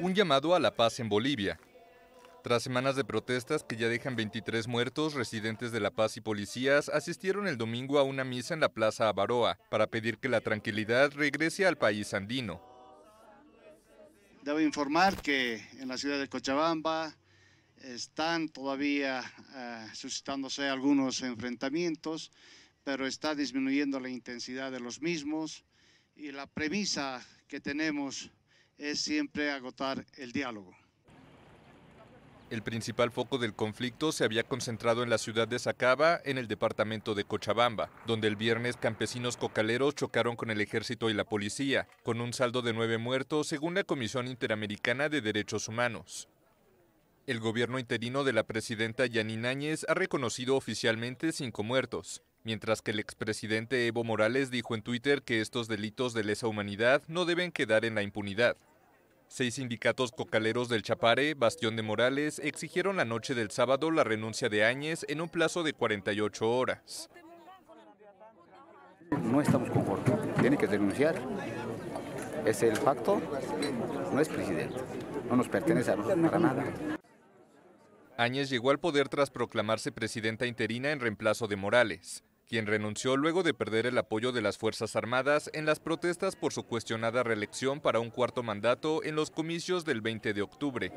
Un llamado a la paz en Bolivia. Tras semanas de protestas que ya dejan 23 muertos, residentes de La Paz y policías asistieron el domingo a una misa en la Plaza Avaroa para pedir que la tranquilidad regrese al país andino. Debo informar que en la ciudad de Cochabamba están todavía eh, suscitándose algunos enfrentamientos, pero está disminuyendo la intensidad de los mismos y la premisa que tenemos es siempre agotar el diálogo. El principal foco del conflicto se había concentrado en la ciudad de Sacaba, en el departamento de Cochabamba, donde el viernes campesinos cocaleros chocaron con el ejército y la policía, con un saldo de nueve muertos, según la Comisión Interamericana de Derechos Humanos. El gobierno interino de la presidenta Yanine Áñez ha reconocido oficialmente cinco muertos, mientras que el expresidente Evo Morales dijo en Twitter que estos delitos de lesa humanidad no deben quedar en la impunidad. Seis sindicatos cocaleros del Chapare, Bastión de Morales, exigieron la noche del sábado la renuncia de Áñez en un plazo de 48 horas. No estamos conformes, tiene que denunciar. Es el facto, no es presidente, no nos pertenece a nosotros para nada. Áñez llegó al poder tras proclamarse presidenta interina en reemplazo de Morales quien renunció luego de perder el apoyo de las Fuerzas Armadas en las protestas por su cuestionada reelección para un cuarto mandato en los comicios del 20 de octubre.